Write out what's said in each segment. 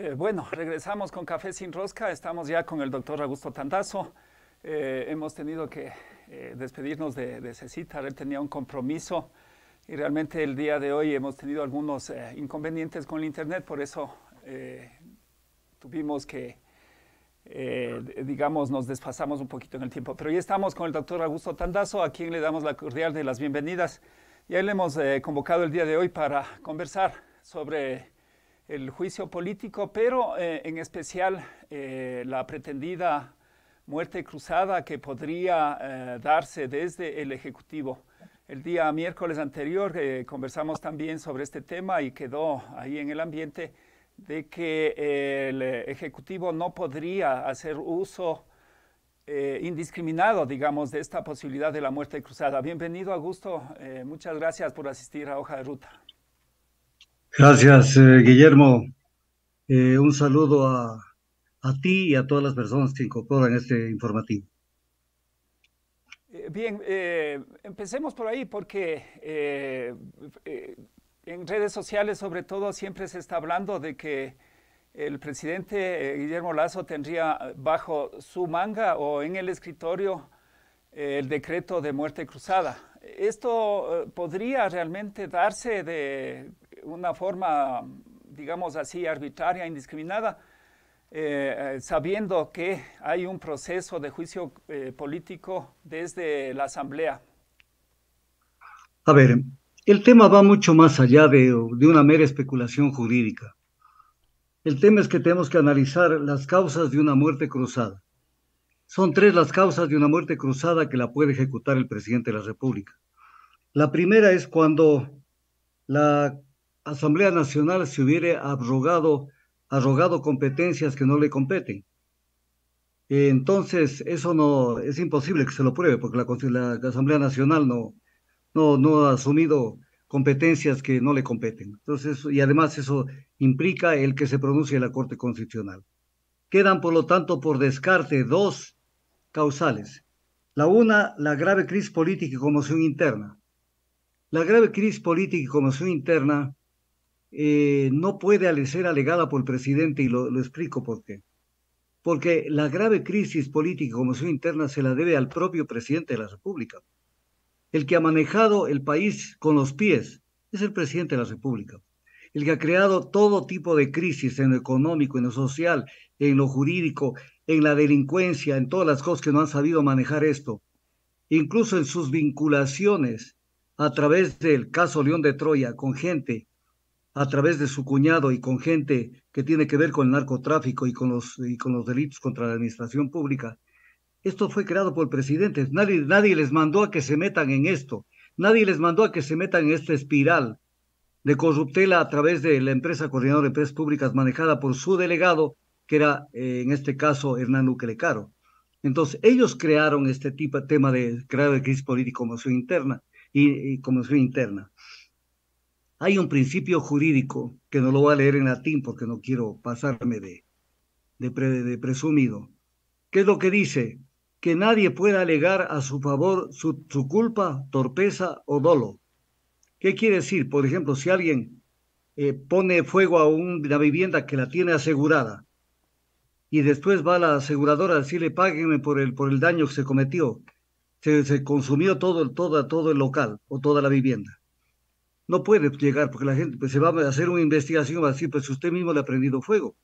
Eh, bueno, regresamos con Café sin Rosca. Estamos ya con el doctor Augusto Tandazo. Eh, hemos tenido que eh, despedirnos de, de Él tenía un compromiso y realmente el día de hoy hemos tenido algunos inconvenientes con el Internet. Por eso tuvimos que, digamos, nos desfasamos un poquito en el tiempo. Pero ya estamos con el doctor Augusto Tandazo, a quien le damos la cordial de las bienvenidas. Y a él hemos convocado el día de hoy para conversar sobre el juicio político, pero eh, en especial eh, la pretendida muerte cruzada que podría eh, darse desde el Ejecutivo. El día miércoles anterior conversamos también sobre este tema y quedó ahí en el ambiente de que el Ejecutivo no podría hacer uso indiscriminado, digamos, de esta posibilidad de la muerte cruzada. Bienvenido, Augusto. muchas gracias por asistir a Hoja de Ruta. Gracias, eh, Guillermo. Eh, un saludo a, ti y a todas las personas que incorporan este informativo. Eh, bien, empecemos por ahí porque en redes sociales sobre todo siempre se está hablando de que el presidente Guillermo Lazo tendría bajo su manga o en el escritorio el decreto de muerte cruzada. ¿Esto podría realmente darse de una forma, digamos así, arbitraria, indiscriminada, eh, eh, sabiendo que hay un proceso de juicio eh, político desde la Asamblea? A ver, el tema va mucho más allá de, de una mera especulación jurídica. El tema es que tenemos que analizar las causas de una muerte cruzada. Son tres las causas de una muerte cruzada que la puede ejecutar el presidente de la República. La primera es cuando la Asamblea Nacional se hubiera abrogado, arrogado competencias que no le competen. Entonces, eso no es imposible que se lo pruebe, porque la, Asamblea Nacional no, no, no, ha asumido competencias que no le competen. Entonces, y además eso implica el que se pronuncie la Corte Constitucional. Quedan, por lo tanto, por descarte dos causales. La una, la grave crisis política y conmoción interna. La grave crisis política y conmoción interna eh, no puede ser alegada por el presidente y lo, explico por qué. Porque la grave crisis política y interna se la debe al propio presidente de la República. El que ha manejado el país con los pies es el presidente de la República. El que ha creado todo tipo de crisis en lo económico, en lo social, en lo jurídico, en la delincuencia, en todas las cosas que no han sabido manejar esto. Incluso en sus vinculaciones a través del caso León de Troya con gente a través de su cuñado y con gente que tiene que ver con el narcotráfico y con los, delitos contra la administración pública. Esto fue creado por presidente. Nadie, nadie les mandó a que se metan en esto. Nadie les mandó a que se metan en esta espiral de corruptela a través de la empresa coordinadora de empresas públicas manejada por su delegado, que era eh, en este caso Hernán Lecaro. Entonces, ellos crearon este tipo, tema de crear crisis político, su interna y, como su interna hay un principio jurídico que no lo voy a leer en latín porque no quiero pasarme de, de, presumido. ¿Qué es lo que dice? Que nadie pueda alegar a su favor su, culpa, torpeza o dolo. ¿Qué quiere decir? Por ejemplo, si alguien eh, pone fuego a una vivienda que la tiene asegurada y después va a la aseguradora a decirle páguenme por el, por el daño que se cometió, se, consumió todo, todo, todo el local o toda la vivienda no puede llegar porque la gente pues, se va a hacer una investigación y va a decir, pues usted mismo le ha prendido fuego.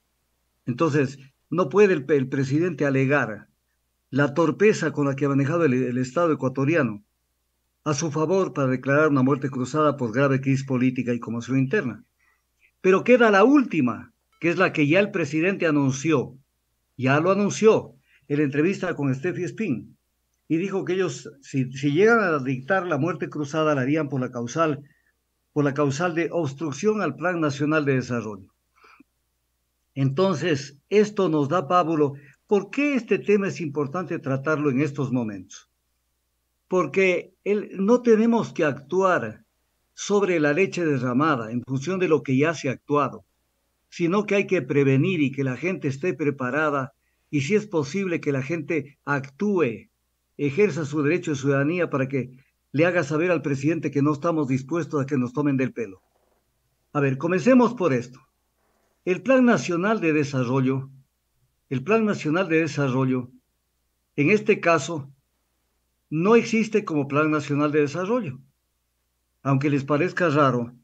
Entonces, no puede el, presidente alegar la torpeza con la que ha manejado el, Estado ecuatoriano a su favor para declarar una muerte cruzada por grave crisis política y conmoción interna. Pero queda la última, que es la que ya el presidente anunció, ya lo anunció en la entrevista con Steffi Spin, y dijo que ellos, si, si llegan a dictar la muerte cruzada, la harían por la causal por la causal de obstrucción al Plan Nacional de Desarrollo. Entonces, esto nos da pábulo. ¿Por qué este tema es importante tratarlo en estos momentos? Porque no tenemos que actuar sobre la leche derramada en función de lo que ya se ha actuado, sino que hay que prevenir y que la gente esté preparada y si es posible que la gente actúe, ejerza su derecho de ciudadanía para que le haga saber al presidente que no estamos dispuestos a que nos tomen del pelo. A ver, comencemos por esto. El Plan Nacional de Desarrollo, el Plan Nacional de Desarrollo, en este caso, no existe como Plan Nacional de Desarrollo. Aunque les parezca raro,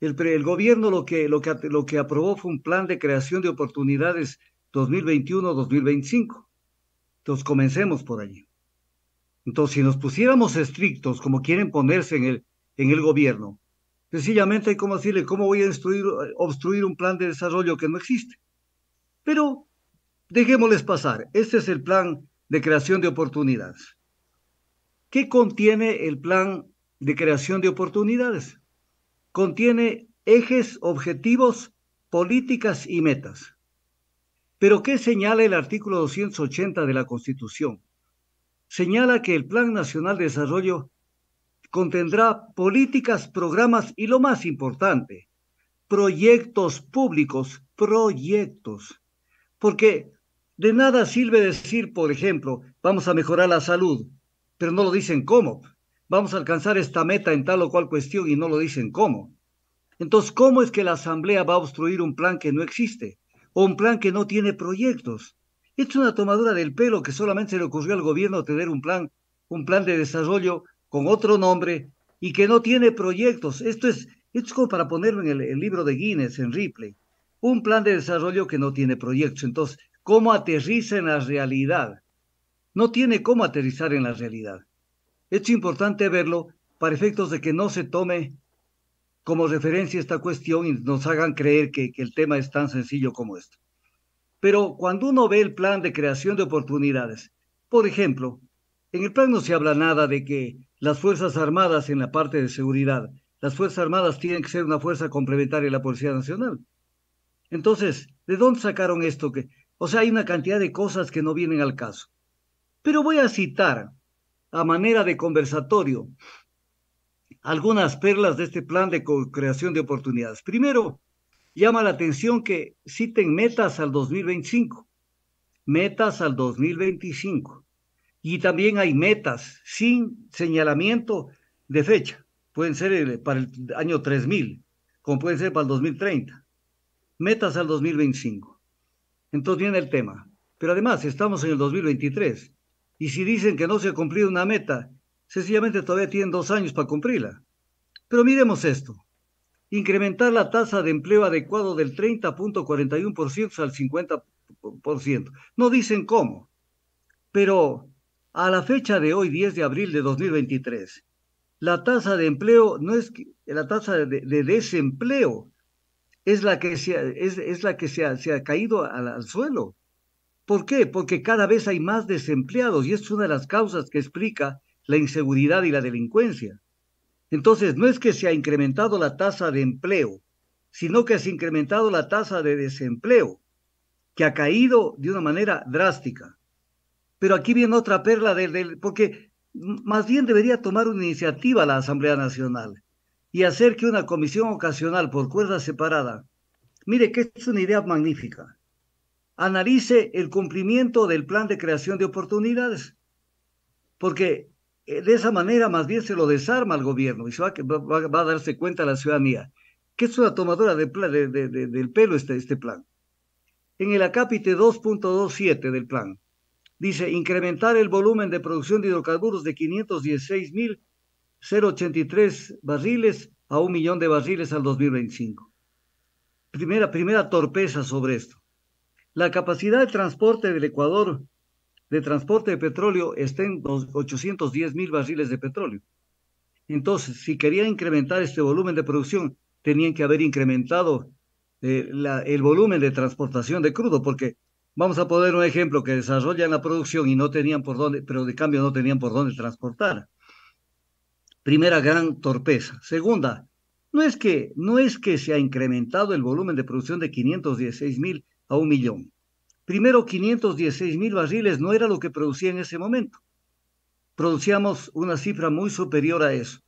el, gobierno lo que, lo, que, lo que aprobó fue un plan de creación de oportunidades 2021-2025. Entonces, comencemos por allí. Entonces, si nos pusiéramos estrictos, como quieren ponerse en el, en el gobierno, sencillamente hay como decirle, ¿cómo voy a obstruir un plan de desarrollo que no existe? Pero dejémosles pasar. Este es el plan de creación de oportunidades. ¿Qué contiene el plan de creación de oportunidades? Contiene ejes, objetivos, políticas y metas. Pero ¿qué señala el artículo 280 de la Constitución? señala que el Plan Nacional de Desarrollo contendrá políticas, programas y lo más importante, proyectos públicos, proyectos. Porque de nada sirve decir, por ejemplo, vamos a mejorar la salud, pero no lo dicen cómo. Vamos a alcanzar esta meta en tal o cual cuestión y no lo dicen cómo. Entonces, ¿cómo es que la Asamblea va a obstruir un plan que no existe o un plan que no tiene proyectos? Es una tomadura del pelo que solamente se le ocurrió al gobierno tener un plan, un plan de desarrollo con otro nombre y que no tiene proyectos. Esto es, esto es como para ponerlo en el, libro de Guinness, en Ripley. Un plan de desarrollo que no tiene proyectos. Entonces, ¿cómo aterriza en la realidad? No tiene cómo aterrizar en la realidad. Es importante verlo para efectos de que no se tome como referencia esta cuestión y nos hagan creer que el tema es tan sencillo como esto. Pero cuando uno ve el plan de creación de oportunidades, por ejemplo, en el plan no se habla nada de que las Fuerzas Armadas en la parte de seguridad, las Fuerzas Armadas tienen que ser una fuerza complementaria a la Policía Nacional. Entonces, ¿de dónde sacaron esto? Que, o sea, hay una cantidad de cosas que no vienen al caso. Pero voy a citar, a manera de conversatorio, algunas perlas de este plan de creación de oportunidades. Primero, Llama la atención que citen metas al 2025, metas al 2025. Y también hay metas sin señalamiento de fecha. Pueden ser eh, para el año 3000, como pueden ser para el 2030. Metas al 2025. Entonces viene el tema. Pero además estamos en el 2023. Y si dicen que no se ha cumplido una meta, sencillamente todavía tienen dos años para cumplirla. Pero miremos esto incrementar la tasa de empleo adecuado del 30.41% al 50%. No dicen cómo, pero a la fecha de hoy, 10 de abril de 2023, la tasa de empleo no es la tasa de, desempleo es la que se, ha, es, es la que se ha, se ha caído al, suelo. ¿Por qué? Porque cada vez hay más desempleados y es una de las causas que explica la inseguridad y la delincuencia. Entonces, no es que se ha incrementado la tasa de empleo, sino que se ha incrementado la tasa de desempleo, que ha caído de una manera drástica. Pero aquí viene otra perla del, porque más bien debería tomar una iniciativa la Asamblea Nacional y hacer que una comisión ocasional por cuerda separada, mire que es una idea magnífica, analice el cumplimiento del plan de creación de oportunidades, porque eh, de esa manera más bien se lo desarma al gobierno y se va, a darse cuenta la ciudadanía que es una tomadora de, del pelo este, este plan. En el acápite 2.27 del plan, dice incrementar el volumen de producción de hidrocarburos de 516.083 barriles a un millón de barriles al 2025. Primera, primera torpeza sobre esto. La capacidad de transporte del Ecuador de transporte de petróleo estén los 810 mil barriles de petróleo. Entonces, si querían incrementar este volumen de producción, tenían que haber incrementado eh, el volumen de transportación de crudo, porque vamos a poner un ejemplo que desarrollan la producción y no tenían por dónde, pero de cambio no tenían por dónde transportar. Primera gran torpeza. Segunda, no es que, no es que se ha incrementado el volumen de producción de 516 mil a un millón. Primero, 516 mil barriles no era lo que producía en ese momento. Producíamos una cifra muy superior a eso.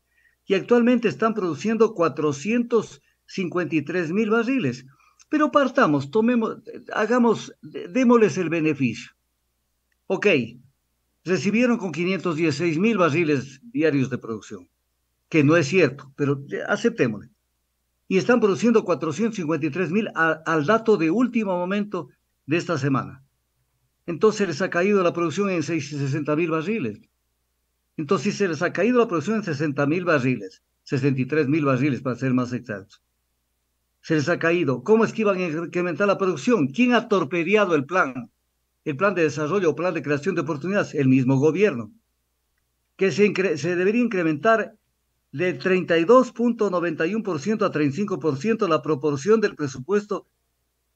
Y actualmente están produciendo 453 mil barriles. Pero partamos, tomemos, hagamos, démosles el beneficio. Ok, recibieron con 516 mil barriles diarios de producción, que no es cierto, pero aceptémosle. Y están produciendo 453 mil al dato de último momento de esta semana. Entonces les ha caído la producción en 60 mil barriles. Entonces se les ha caído la producción en 60 mil barriles, 63 mil barriles para ser más exactos. Se les ha caído. ¿Cómo es que iban a incrementar la producción? ¿Quién ha torpedeado el plan? El plan de desarrollo o plan de creación de oportunidades, el mismo gobierno. Que se debería incrementar de 32.91% a 35% la proporción del presupuesto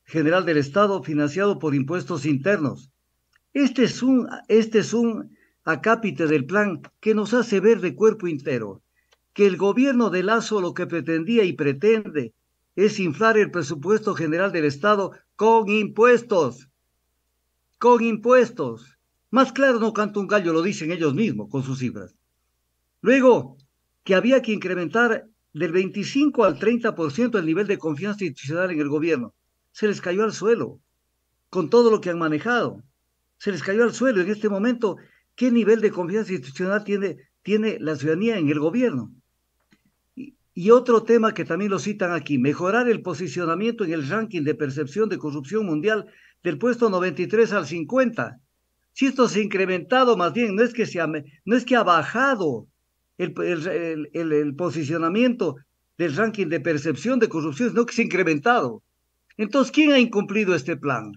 General del Estado financiado por impuestos internos. Este es un, este es acápite del plan que nos hace ver de cuerpo entero que el gobierno de Lazo lo que pretendía y pretende es inflar el presupuesto general del Estado con impuestos. Con impuestos. Más claro no canta un gallo, lo dicen ellos mismos con sus cifras. Luego, que había que incrementar del 25 al 30% el nivel de confianza institucional en el gobierno se les cayó al suelo, con todo lo que han manejado. Se les cayó al suelo. En este momento, ¿qué nivel de confianza institucional tiene, tiene la ciudadanía en el gobierno? Y, otro tema que también lo citan aquí, mejorar el posicionamiento en el ranking de percepción de corrupción mundial del puesto 93 al 50. Si esto se ha incrementado más bien, no es que, se ha, no es que ha bajado el, el, el posicionamiento del ranking de percepción de corrupción, sino que se ha incrementado. Entonces, ¿quién ha incumplido este plan?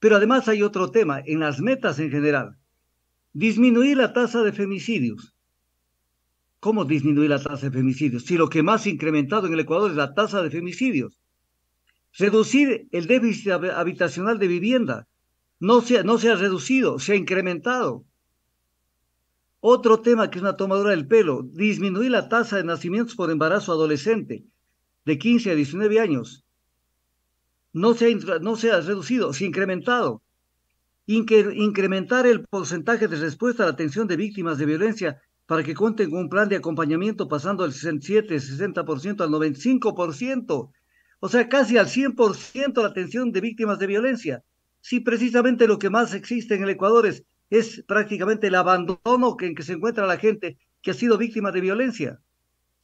Pero además hay otro tema, en las metas en general. Disminuir la tasa de femicidios. ¿Cómo disminuir la tasa de femicidios? Si lo que más incrementado en el Ecuador es la tasa de femicidios. Reducir el déficit habitacional de vivienda. No se, no se ha reducido, se ha incrementado. Otro tema que es una tomadura del pelo, disminuir la tasa de nacimientos por embarazo adolescente de 15 a 19 años no se ha, no reducido, se incrementado. incrementar el porcentaje de respuesta a la atención de víctimas de violencia para que cuenten con un plan de acompañamiento pasando del 67, 60% al 95%, o sea, casi al 100% la atención de víctimas de violencia. Si precisamente lo que más existe en el Ecuador es, prácticamente el abandono en que se encuentra la gente que ha sido víctima de violencia.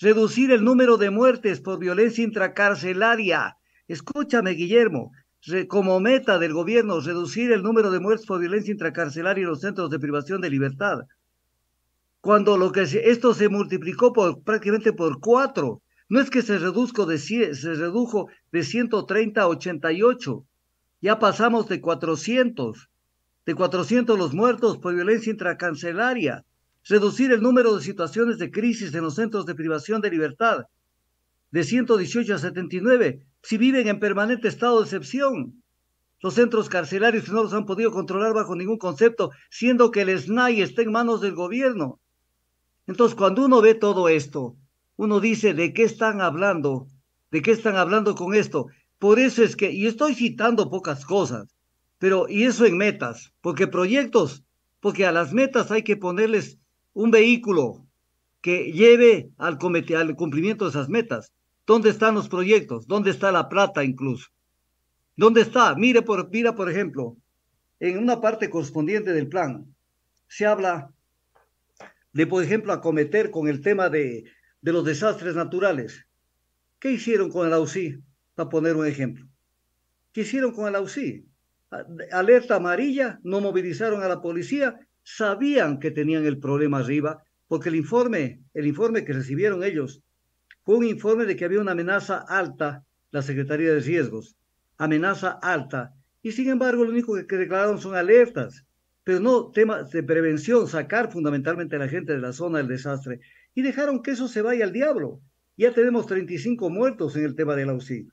Reducir el número de muertes por violencia intracarcelaria Escúchame, Guillermo, como meta del gobierno reducir el número de muertos por violencia intracarcelaria en los centros de privación de libertad. Cuando lo que esto se multiplicó prácticamente por cuatro, no es que se, reduzco de, se redujo de 130 a 88, ya pasamos de 400, de 400 los muertos por violencia intracarcelaria, reducir el número de situaciones de crisis en los centros de privación de libertad de 118 a 79, si viven en permanente estado de excepción. Los centros carcelarios no los han podido controlar bajo ningún concepto, siendo que el SNAI está en manos del gobierno. Entonces, cuando uno ve todo esto, uno dice, ¿de qué están hablando? ¿De qué están hablando con esto? Por eso es que, y estoy citando pocas cosas, pero, y eso en metas, porque proyectos, porque a las metas hay que ponerles un vehículo que lleve al, al cumplimiento de esas metas. ¿Dónde están los proyectos? ¿Dónde está la plata incluso? ¿Dónde está? Mire por, mira, por ejemplo, en una parte correspondiente del plan, se habla de, por ejemplo, acometer con el tema de, los desastres naturales. ¿Qué hicieron con el AUSI? Para poner un ejemplo. ¿Qué hicieron con el AUSI? Alerta amarilla, no movilizaron a la policía, sabían que tenían el problema arriba, porque el informe, el informe que recibieron ellos fue un informe de que había una amenaza alta, la Secretaría de Riesgos, amenaza alta, y sin embargo lo único que, declararon son alertas, pero no temas de prevención, sacar fundamentalmente a la gente de la zona del desastre, y dejaron que eso se vaya al diablo. Ya tenemos 35 muertos en el tema del auxilio.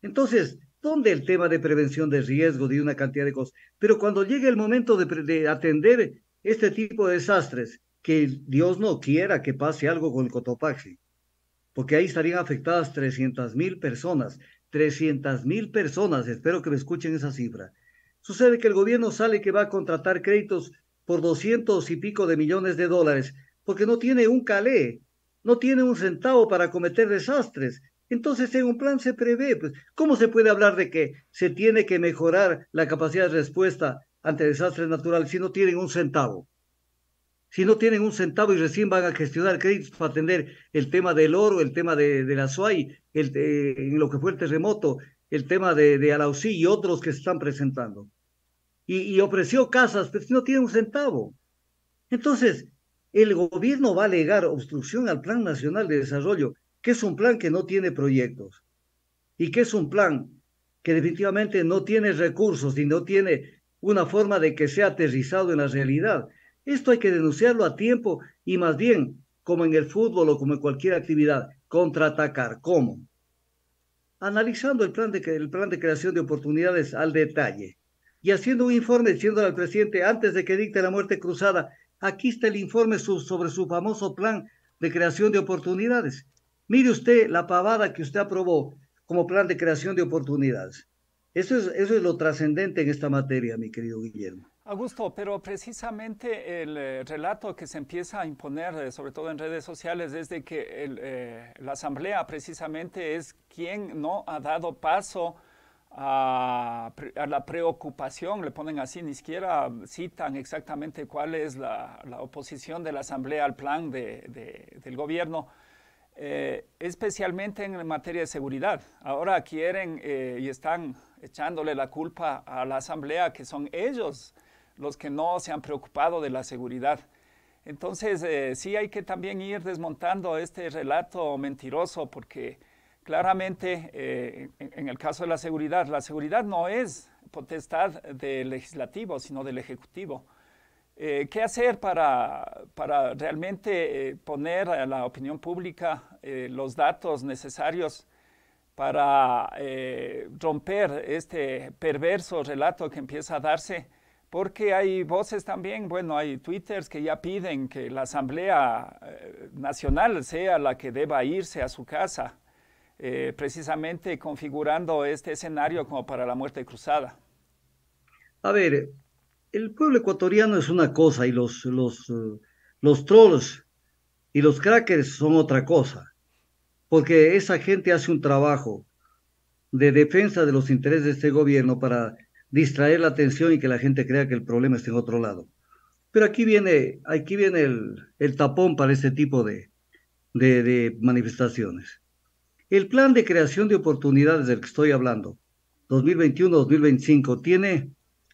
Entonces, ¿dónde el tema de prevención de riesgo, de una cantidad de cosas? Pero cuando llegue el momento de, de atender este tipo de desastres, que Dios no quiera que pase algo con el Cotopaxi, porque ahí estarían afectadas 300 mil personas. 300 mil personas, espero que me escuchen esa cifra. Sucede que el gobierno sale que va a contratar créditos por 200 y pico de millones de dólares, porque no tiene un calé, no tiene un centavo para cometer desastres. Entonces, en un plan se prevé, pues, ¿cómo se puede hablar de que se tiene que mejorar la capacidad de respuesta ante desastres naturales si no tienen un centavo? si no tienen un centavo y recién van a gestionar créditos para atender el tema del oro, el tema de, la SUAI, el, en eh, lo que fue el terremoto, el tema de, de Alausí y otros que se están presentando. Y, ofreció casas, pero si no tiene un centavo. Entonces, el gobierno va a alegar obstrucción al Plan Nacional de Desarrollo, que es un plan que no tiene proyectos y que es un plan que definitivamente no tiene recursos y no tiene una forma de que sea aterrizado en la realidad. Esto hay que denunciarlo a tiempo y más bien, como en el fútbol o como en cualquier actividad, contraatacar. ¿Cómo? Analizando el plan de, el plan de creación de oportunidades al detalle y haciendo un informe diciéndole al presidente antes de que dicte la muerte cruzada, aquí está el informe sobre su famoso plan de creación de oportunidades. Mire usted la pavada que usted aprobó como plan de creación de oportunidades. Eso eso es lo trascendente en esta materia, mi querido Guillermo. Augusto, pero precisamente el eh, relato que se empieza a imponer, eh, sobre todo en redes sociales, es de que eh, la Asamblea precisamente es quien no ha dado paso a, la preocupación, le ponen así, ni siquiera citan exactamente cuál es la, oposición de la Asamblea al plan del gobierno. especialmente en materia de seguridad. Ahora quieren y están echándole la culpa a la Asamblea, que son ellos los que no se han preocupado de la seguridad. Entonces, eh, sí hay que también ir desmontando este relato mentiroso porque claramente eh, en, el caso de la seguridad, la seguridad no es potestad del legislativo, sino del ejecutivo. Eh, ¿Qué hacer para realmente poner a la opinión pública los datos necesarios para romper este perverso relato que empieza a darse? porque hay voces también, bueno, hay twitters que ya piden que la Asamblea eh, Nacional sea la que deba irse a su casa, eh, precisamente configurando este escenario como para la muerte cruzada. A ver, el pueblo ecuatoriano es una cosa y los, los, eh, los trolls y los crackers son otra cosa, porque esa gente hace un trabajo de defensa de los intereses de este gobierno para distraer la atención y que la gente crea que el problema está en otro lado. Pero aquí viene, aquí viene el, tapón para este tipo de, de, de manifestaciones. El plan de creación de oportunidades del que estoy hablando, 2021-2025, tiene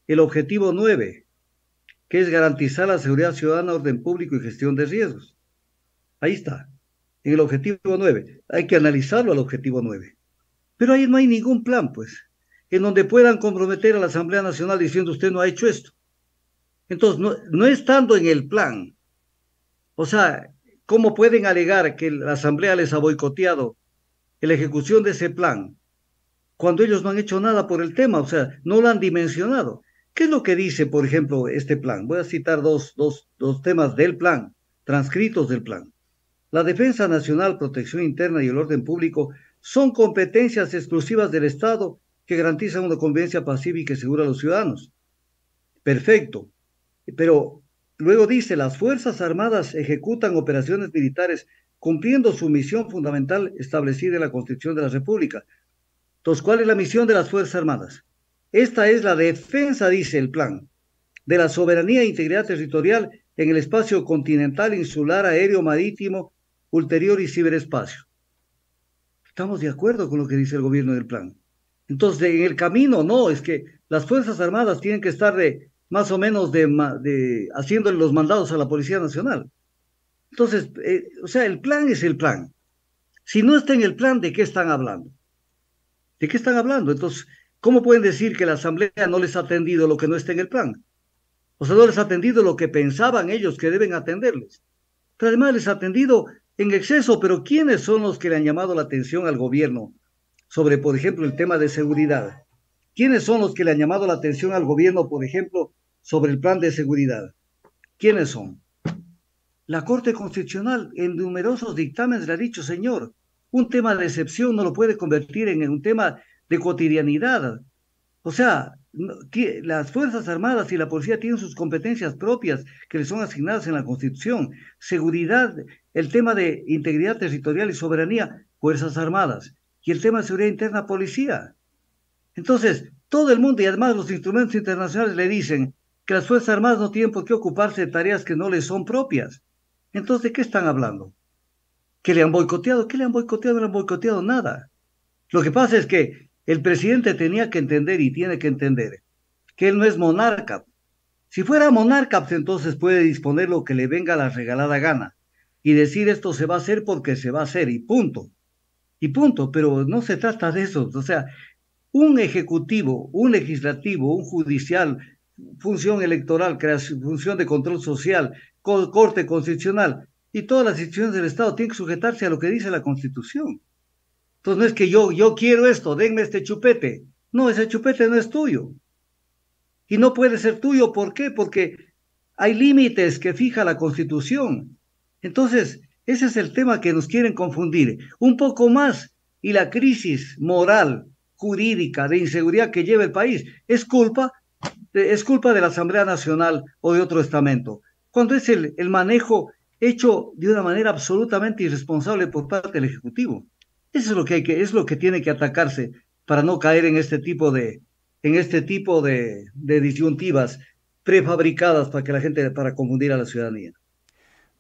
el objetivo 9, que es garantizar la seguridad ciudadana, orden público y gestión de riesgos. Ahí está, en el objetivo 9. Hay que analizarlo al objetivo 9. Pero ahí no hay ningún plan, pues en donde puedan comprometer a la Asamblea Nacional diciendo usted no ha hecho esto. Entonces, no, estando en el plan, o sea, ¿cómo pueden alegar que la Asamblea les ha boicoteado la ejecución de ese plan cuando ellos no han hecho nada por el tema? O sea, no lo han dimensionado. ¿Qué es lo que dice, por ejemplo, este plan? Voy a citar dos, dos, dos temas del plan, transcritos del plan. La defensa nacional, protección interna y el orden público son competencias exclusivas del Estado que garantizan una convivencia pacífica y segura a los ciudadanos. Perfecto. Pero luego dice, las Fuerzas Armadas ejecutan operaciones militares cumpliendo su misión fundamental establecida en la Constitución de la República. Entonces, ¿cuál es la misión de las Fuerzas Armadas? Esta es la defensa, dice el plan, de la soberanía e integridad territorial en el espacio continental, insular, aéreo, marítimo, ulterior y ciberespacio. Estamos de acuerdo con lo que dice el gobierno del plan. Entonces, en el camino, no, es que las Fuerzas Armadas tienen que estar de, más o menos de, haciendo haciéndole los mandados a la Policía Nacional. Entonces, eh, o sea, el plan es el plan. Si no está en el plan, ¿de qué están hablando? ¿De qué están hablando? Entonces, ¿cómo pueden decir que la Asamblea no les ha atendido lo que no está en el plan? O sea, no les ha atendido lo que pensaban ellos que deben atenderles. Pero además les ha atendido en exceso, pero ¿quiénes son los que le han llamado la atención al gobierno sobre, por ejemplo, el tema de seguridad. ¿Quiénes son los que le han llamado la atención al gobierno, por ejemplo, sobre el plan de seguridad? ¿Quiénes son? La Corte Constitucional en numerosos dictámenes le ha dicho, señor, un tema de excepción no lo puede convertir en un tema de cotidianidad. O sea, las Fuerzas Armadas y la Policía tienen sus competencias propias que le son asignadas en la Constitución. Seguridad, el tema de integridad territorial y soberanía, Fuerzas Armadas y el tema de seguridad interna policía. Entonces, todo el mundo y además los instrumentos internacionales le dicen que las Fuerzas Armadas no tienen por qué ocuparse de tareas que no les son propias. Entonces, ¿de qué están hablando? ¿Que le han boicoteado? ¿Qué le han boicoteado? No le han boicoteado nada. Lo que pasa es que el presidente tenía que entender y tiene que entender que él no es monarca. Si fuera monarca, pues, entonces puede disponer lo que le venga a la regalada gana y decir esto se va a hacer porque se va a hacer y punto y punto, pero no se trata de eso. O sea, un ejecutivo, un legislativo, un judicial, función electoral, función de control social, corte constitucional y todas las instituciones del Estado tienen que sujetarse a lo que dice la Constitución. Entonces no es que yo, yo quiero esto, denme este chupete. No, ese chupete no es tuyo. Y no puede ser tuyo, ¿por qué? Porque hay límites que fija la Constitución. Entonces, ese es el tema que nos quieren confundir. Un poco más y la crisis moral, jurídica, de inseguridad que lleva el país es culpa, es culpa de la Asamblea Nacional o de otro estamento. Cuando es el, el manejo hecho de una manera absolutamente irresponsable por parte del Ejecutivo. Eso es lo que, hay que, es lo que tiene que atacarse para no caer en este tipo de, en este tipo de disyuntivas prefabricadas para que la gente, para confundir a la ciudadanía.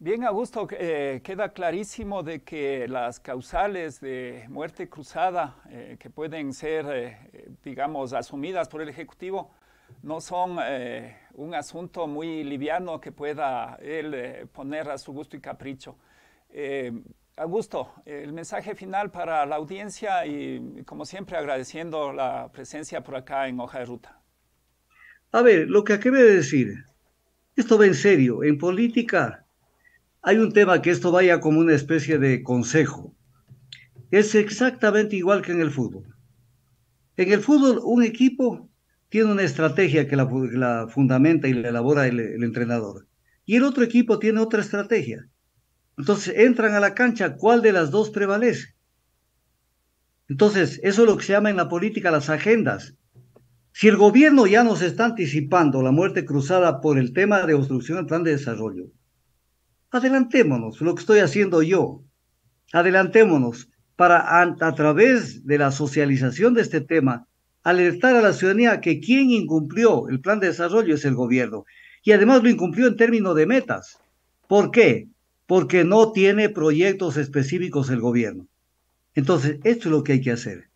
Bien, Augusto, eh, queda clarísimo de que las causales de muerte cruzada eh, que pueden ser, eh, digamos, asumidas por el Ejecutivo no son un asunto muy liviano que pueda él poner a su gusto y capricho. Augusto, el mensaje final para la audiencia y, como siempre, agradeciendo la presencia por acá en Hoja de Ruta. A ver, lo que acabé de decir, esto va en serio, en política hay un tema que esto vaya como una especie de consejo. Es exactamente igual que en el fútbol. En el fútbol un equipo tiene una estrategia que la, fundamenta y la elabora el, el entrenador. Y el otro equipo tiene otra estrategia. Entonces entran a la cancha, ¿cuál de las dos prevalece? Entonces, eso es lo que se llama en la política las agendas. Si el gobierno ya nos está anticipando la muerte cruzada por el tema de obstrucción al plan de desarrollo, adelantémonos, lo que estoy haciendo yo, adelantémonos para a, través de la socialización de este tema, alertar a la ciudadanía que quien incumplió el plan de desarrollo es el gobierno. Y además lo incumplió en términos de metas. ¿Por qué? Porque no tiene proyectos específicos el gobierno. Entonces, esto es lo que hay que hacer.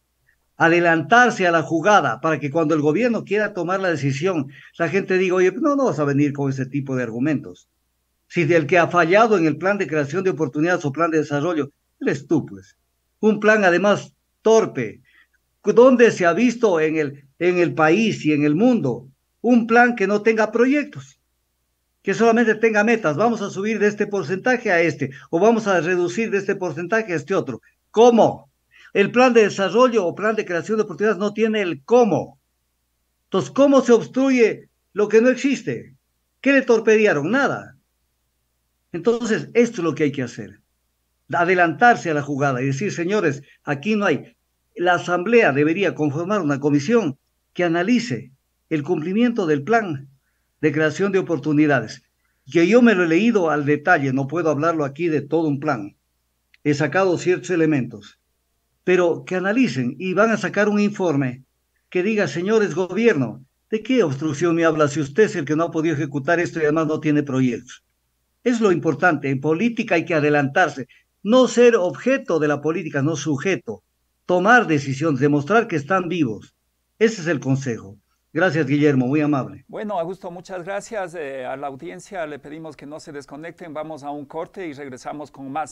Adelantarse a la jugada para que cuando el gobierno quiera tomar la decisión, la gente diga, oye, pues no, no vas a venir con ese tipo de argumentos si del que ha fallado en el plan de creación de oportunidades o plan de desarrollo, eres tú, pues. Un plan además torpe. ¿Dónde se ha visto en el, en el país y en el mundo un plan que no tenga proyectos? Que solamente tenga metas. Vamos a subir de este porcentaje a este o vamos a reducir de este porcentaje a este otro. ¿Cómo? El plan de desarrollo o plan de creación de oportunidades no tiene el cómo. Entonces, ¿cómo se obstruye lo que no existe? ¿Qué le torpedearon? Nada entonces, esto es lo que hay que hacer. Adelantarse a la jugada y decir, señores, aquí no hay. La Asamblea debería conformar una comisión que analice el cumplimiento del plan de creación de oportunidades, que yo me lo he leído al detalle, no puedo hablarlo aquí de todo un plan. He sacado ciertos elementos, pero que analicen y van a sacar un informe que diga, señores gobierno, ¿de qué obstrucción me habla si usted es el que no ha podido ejecutar esto y además no tiene proyectos? Es lo importante. En política hay que adelantarse. No ser objeto de la política, no sujeto. Tomar decisiones, demostrar que están vivos. Ese es el consejo. Gracias, Guillermo, muy amable. Bueno, Augusto, muchas gracias. Eh, a la audiencia le pedimos que no se desconecten. Vamos a un corte y regresamos con más.